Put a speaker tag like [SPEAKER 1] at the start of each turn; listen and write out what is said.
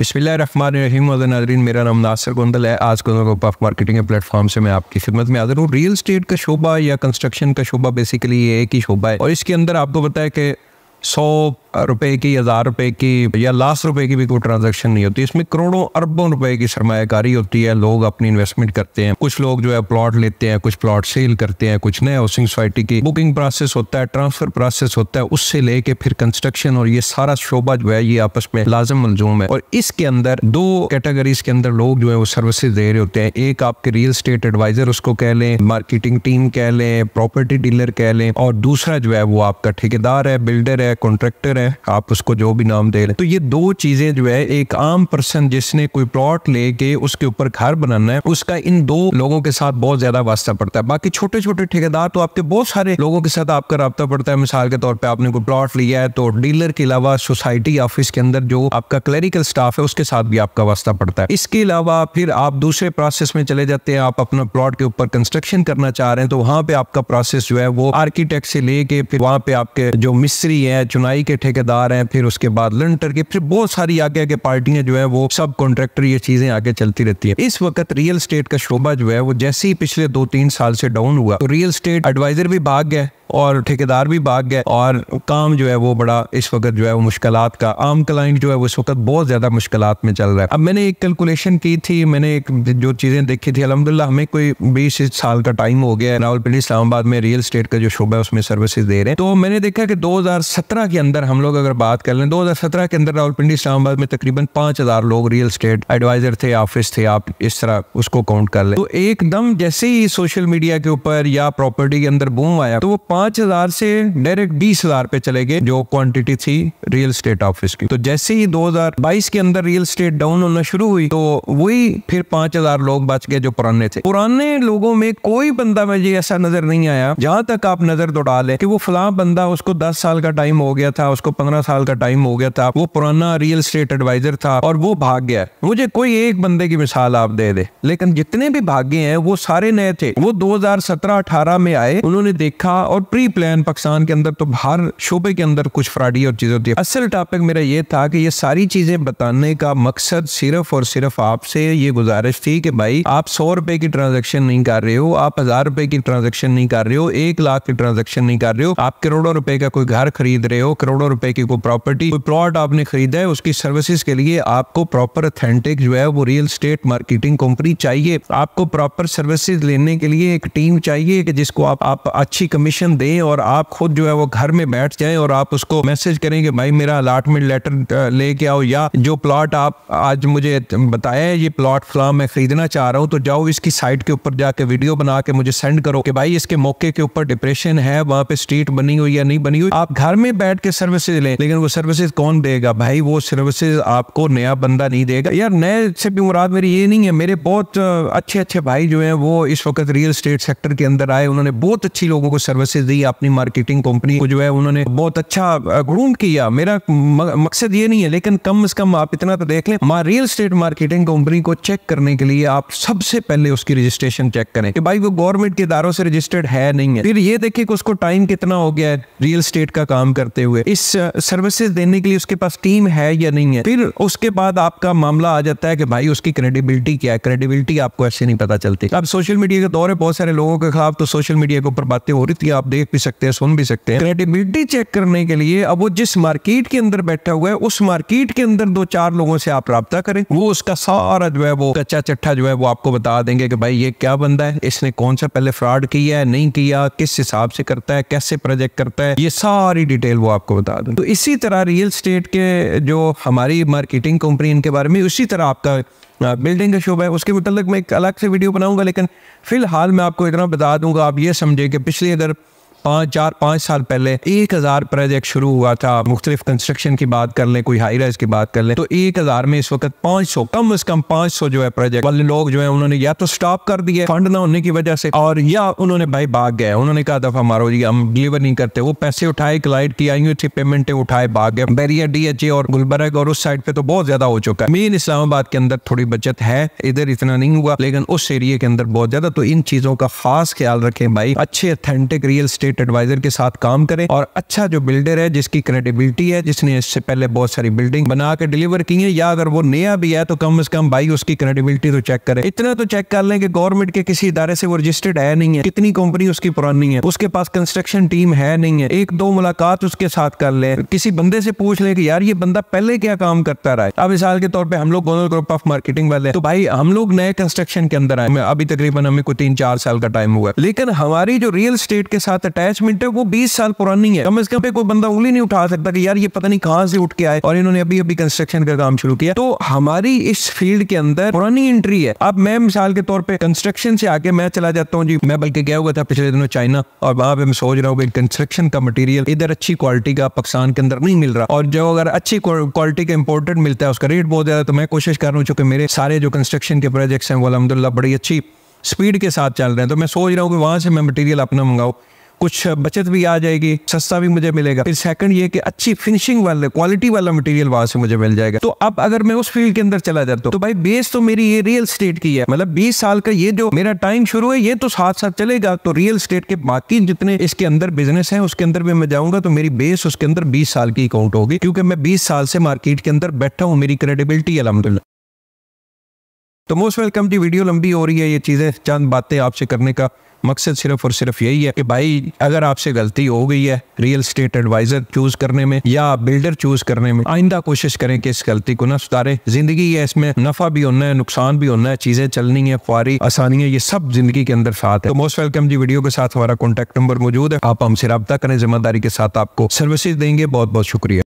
[SPEAKER 1] नाजरीन मेरा नाम नासिर गुंदल है आज Gondal group of marketing platform से मैं आपकी खिदमत में आदर हूँ रियल स्टेट का शोबा या कंस्ट्रक्शन का शोबा बेसिकली ये एक ही शोबा है और इसके अंदर आपको पता है कि सौ रुपए की हज़ार रुपए की या लाख रुपए की भी कोई ट्रांजेक्शन नहीं होती इसमें करोड़ों अरबों रुपए की सरमाकारी होती है लोग अपनी इन्वेस्टमेंट करते हैं कुछ लोग जो है प्लॉट लेते हैं कुछ प्लॉट सेल करते हैं कुछ नए हाउसिंग सोसाइटी की बुकिंग प्रोसेस होता है ट्रांसफर प्रोसेस होता है उससे लेके फिर कंस्ट्रक्शन और ये सारा शोभा जो है ये आपस में लाजम मलजूम है और इसके अंदर दो कैटेगरीज के अंदर लोग जो है वो सर्विसेज दे रहे होते हैं एक आपके रियल स्टेट एडवाइजर उसको कह लें मार्केटिंग टीम कह लें प्रॉपर्टी डीलर कह लें और दूसरा जो है वो आपका ठेकेदार है बिल्डर है कॉन्ट्रेक्टर है है आप उसको जो भी नाम दे रहे तो ये दो चीजें जो है एक आम पर्सन जिसने कोई प्लॉट लेके उसके ऊपर घर बनाना है उसका इन दो लोगों के साथ बहुत ज्यादा वास्ता पड़ता है बाकी छोटे छोटे ठेकेदार तो आपके बहुत सारे लोगों के साथ आपका रब्ता पड़ता है मिसाल के तौर पर आपने कोई प्लॉट लिया है तो डीलर के अलावा सोसाइटी ऑफिस के अंदर जो आपका क्लरिकल स्टाफ है उसके साथ भी आपका वास्ता पड़ता है इसके अलावा फिर आप दूसरे प्रोसेस में चले जाते हैं आप अपना प्लॉट के ऊपर कंस्ट्रक्शन करना चाह रहे हैं तो वहां पे आपका प्रोसेस जो है वो आर्किटेक्ट से लेके फिर वहां पे आपके जो मिस्त्री है चुनाई के ठेके ठेकेदार हैं फिर उसके बाद लंटर के फिर बहुत सारी आगे आगे पार्टियां जो है वो सब कॉन्ट्रेक्टर ये चीजें आगे चलती रहती है इस वक्त रियल स्टेट का शोभा जो है वो जैसे ही पिछले दो तीन साल से डाउन हुआ तो रियल स्टेट एडवाइजर भी भाग गए और ठेकेदार भी भाग गए और काम जो है वो बड़ा इस वक्त जो है वो मुश्किल का आम क्लाइंट जो है वो इस वक्त बहुत ज़्यादा मुश्किल में चल रहा है अब मैंने एक कैलकुलेशन की थी मैंने एक जो चीज़ें देखी थी अलहमदिल्ला हमें कोई बीस साल का टाइम हो गया है पिंडी इस्लामाबाद में रियल स्टेट का जो शोबा है उसमें सर्विसेज दे रहे हैं तो मैंने देखा कि दो के अंदर हम हम लोग अगर बात कर लें 2017 के अंदर रावलपिंडी इस्लामाबाद में तकरीबन 5000 लोग रियल स्टेट एडवाइजर थे ऑफिस थे आप इस तरह उसको काउंट कर लें तो एकदम जैसे ही सोशल मीडिया के ऊपर या प्रॉपर्टी के अंदर बूम आया तो वो 5000 से डायरेक्ट 20000 पे चले गए जो क्वान्टिटी थी रियल स्टेट ऑफिस की तो जैसे ही 2022 के अंदर रियल स्टेट डाउन होना शुरू हुई तो वही फिर 5000 लोग बच गए जो पुराने थे पुराने लोगों में कोई बंदा मुझे ऐसा नजर नहीं आया जहां तक आप नजर दौड़ा लें कि वो फलां बंदा उसको दस साल का टाइम हो गया था उसको उसको पंद्रह साल का टाइम हो गया था वो पुराना रियल स्टेट एडवाइजर था और वो भाग गया मुझे कोई एक बंदे की मिसाल आप दे दे लेकिन जितने भी भागे हैं वो सारे नए थे वो 2017-18 में आए उन्होंने देखा और प्री प्लान पाकिस्तान के अंदर तो हर शोबे के अंदर कुछ फ्राडी और चीजें होती असल टॉपिक मेरा ये था कि ये सारी चीजें बताने का मकसद सिर्फ और सिर्फ आपसे ये गुजारिश थी कि भाई आप सौ रुपए की ट्रांजेक्शन नहीं कर रहे हो आप हजार रुपए की ट्रांजेक्शन नहीं कर रहे हो एक लाख की ट्रांजेक्शन नहीं कर रहे हो आप करोड़ों रुपए का कोई घर खरीद रहे हो करोड़ों रुपए की कोई प्रॉपर्टी कोई प्लॉट आपने खरीदा है उसकी सर्विसेज के लिए आपको प्रॉपर अथेंटिक जो है वो रियल स्टेट मार्केटिंग कंपनी चाहिए आपको प्रॉपर सर्विसेज लेने के लिए एक टीम चाहिए कि जिसको आप आप अच्छी कमीशन दें और आप खुद जो है वो घर में बैठ जाए और आप उसको मैसेज करें कि भाई मेरा अलाटमेंट लेटर लेके आओ या जो प्लॉट आप आज मुझे बताया है ये प्लॉट फ्लॉ मैं खरीदना चाह रहा हूँ तो जाओ इसकी साइट के ऊपर जाके वीडियो बना के मुझे सेंड करो कि भाई इसके मौके के ऊपर डिप्रेशन है वहाँ पे स्ट्रीट बनी हुई या नहीं बनी हुई आप घर में बैठ के सर्विस सर्विसेज लें लेकिन वो सर्विसेज कौन देगा भाई वो सर्विसेज आपको नया बंदा नहीं देगा यार नए से भी मुराद मेरी ये नहीं है मेरे बहुत अच्छे अच्छे भाई जो है वो इस वक्त रियल स्टेट सेक्टर के अंदर आए उन्होंने बहुत अच्छी लोगों को सर्विसेज दी अपनी मार्केटिंग कंपनी को जो है उन्होंने बहुत अच्छा ग्रूम किया मेरा मकसद ये नहीं है लेकिन कम अज कम आप इतना तो देख लें रियल स्टेट मार्केटिंग कंपनी को चेक करने के लिए आप सबसे पहले उसकी रजिस्ट्रेशन चेक करें कि भाई वो गवर्नमेंट के इदारों से रजिस्टर्ड है नहीं है फिर ये देखिए कि उसको टाइम कितना हो गया है रियल स्टेट का काम करते हुए इस सर्विसेज देने के लिए उसके पास टीम है या नहीं है फिर उसके बाद आपका मामला आ जाता है कि भाई उसकी क्रेडिबिलिटी क्या है क्रेडिबिलिटी आपको ऐसे नहीं पता चलती अब सोशल मीडिया का दौर है बहुत सारे लोगों के खिलाफ तो सोशल मीडिया के ऊपर बातें हो रही थी आप देख भी सकते हैं सुन भी सकते हैं क्रेडिबिलिटी चेक करने के लिए अब वो जिस मार्केट के अंदर बैठा हुआ है उस मार्केट के अंदर दो चार लोगों से आप रहा करें वो उसका सारा जो है वो कच्चा चट्टा जो है वो आपको बता देंगे कि भाई ये क्या बंदा है इसने कौन सा पहले फ्रॉड किया है नहीं किया किस हिसाब से करता है कैसे प्रोजेक्ट करता है ये सारी डिटेल वो आपको बता दें तो इसी तरह रियल स्टेट के जो हमारी मार्केटिंग कंपनी इनके बारे में उसी तरह आपका बिल्डिंग का शोबा है उसके मतलब मैं एक अलग से वीडियो बनाऊंगा लेकिन फ़िलहाल मैं आपको इतना बता दूंगा आप ये समझे कि पिछले अगर पाँच चार पाँच साल पहले एक हज़ार प्रोजेक्ट शुरू हुआ था मुख्तलिफ कंस्ट्रक्शन की बात कर लें कोई हाई राइज की बात कर लें तो एक हज़ार में इस वक्त पाँच सौ कम अज कम पाँच सौ जो है प्रोजेक्ट वाले लोग जो है उन्होंने या तो स्टॉप कर दिए फंड ना होने की वजह से और या उन्होंने भाई भाग गए उन्होंने कहा दफा मारो जी हम डिलीवर नहीं करते वो पैसे उठाए क्लाइंट की आई हुई थी पेमेंट उठाए भाग गए बैरिया डी और गुलबर्ग और उस साइड पे तो बहुत ज्यादा हो चुका है मेन इस्लामाबाद के अंदर थोड़ी बचत है इधर इतना नहीं हुआ लेकिन उस एरिया के अंदर बहुत ज्यादा तो इन चीजों का खास ख्याल रखें भाई अच्छे authentic real estate credit advisor के साथ काम करें और अच्छा जो बिल्डर है जिसकी क्रेडिबिलिटी है जिसने इससे पहले बहुत सारी बिल्डिंग बना के डिलीवर की है या अगर वो नया भी है तो कम अज कम भाई उसकी क्रेडिबिलिटी तो चेक करें इतना तो चेक कर लें कि गवर्नमेंट के किसी इदारे से वो रजिस्टर्ड है नहीं है कितनी कंपनी उसकी पुरानी है उसके पास कंस्ट्रक्शन टीम है नहीं है एक दो मुलाकात उसके साथ कर ले किसी बंदे से पूछ ले कि यार ये बंदा पहले क्या काम करता रहा है अब मिसाल के तौर पर हम लोग गोनल ग्रुप ऑफ मार्केटिंग वाले तो भाई हम लोग नए कंस्ट्रक्शन के अंदर आए अभी तकरीबन हमें कोई तीन चार साल का टाइम हुआ लेकिन हमारी जो रियल स्टेट के साथ अटैच अटैचमेंट है वो बीस साल पुरानी है कम अज कम पे कोई बंदा उंगली नहीं उठा सकता कि यार ये पता नहीं कहाँ से उठ के आए और इन्होंने अभी अभी कंस्ट्रक्शन का काम शुरू किया तो हमारी इस फील्ड के अंदर पुरानी एंट्री है अब मैं मिसाल के तौर पर कंस्ट्रक्शन से आके मैं चला जाता हूँ जी मैं बल्कि गया हुआ था पिछले दिनों चाइना और वहां पर मैं सोच रहा हूँ कंस्ट्रक्शन का मटेरियल इधर अच्छी क्वालिटी का पाकिस्तान के अंदर नहीं मिल रहा और जो अगर अच्छी क्वालिटी का इंपोर्टेंट मिलता है उसका रेट बहुत ज्यादा तो मैं कोशिश कर रहा हूँ चूंकि मेरे सारे जो कंस्ट्रक्शन के प्रोजेक्ट्स हैं वो अलहमदुल्ला बड़ी अच्छी स्पीड के साथ चल रहे हैं तो मैं सोच रहा हूँ कि वहाँ से मैं मटेरियल अपना मंगाऊँ कुछ बचत भी आ जाएगी सस्ता भी मुझे मिलेगा फिर सेकंड ये कि अच्छी फिनिशिंग वाले क्वालिटी वाला मटेरियल वहां से मुझे मिल जाएगा तो अब अगर मैं उस फील्ड के अंदर चला जाता हूँ तो भाई बेस तो मेरी ये रियल स्टेट की है मतलब बीस साल का ये जो मेरा टाइम शुरू है ये तो साथ साथ चलेगा तो रियल स्टेट के बाकी जितने इसके अंदर बिजनेस है उसके अंदर भी मैं जाऊंगा तो मेरी बेस उसके अंदर बीस साल की अकाउंट होगी क्योंकि मैं बीस साल से मार्केट के अंदर बैठा हूँ मेरी क्रेडिबिलिटी अलहमदुल्ला तो मोस्ट वेलकम की वीडियो लंबी हो रही है ये चीज़ें चंद बातें आपसे करने का मकसद सिर्फ और सिर्फ यही है कि भाई अगर आपसे गलती हो गई है रियल स्टेट एडवाइजर चूज करने में या बिल्डर चूज करने में आइंदा कोशिश करें कि इस गलती को ना सुधारे जिंदगी है इसमें नफा भी होना है नुकसान भी होना है चीजें चलनी है ख्वारी आसानियां ये सब जिंदगी के अंदर साथ है तो मोस्ट वेलकम जी वीडियो के साथ हमारा कॉन्टेक्ट नंबर मौजूद है आप हमसे रब्ता करें जिम्मेदारी के साथ आपको सर्विसेज देंगे बहुत बहुत शुक्रिया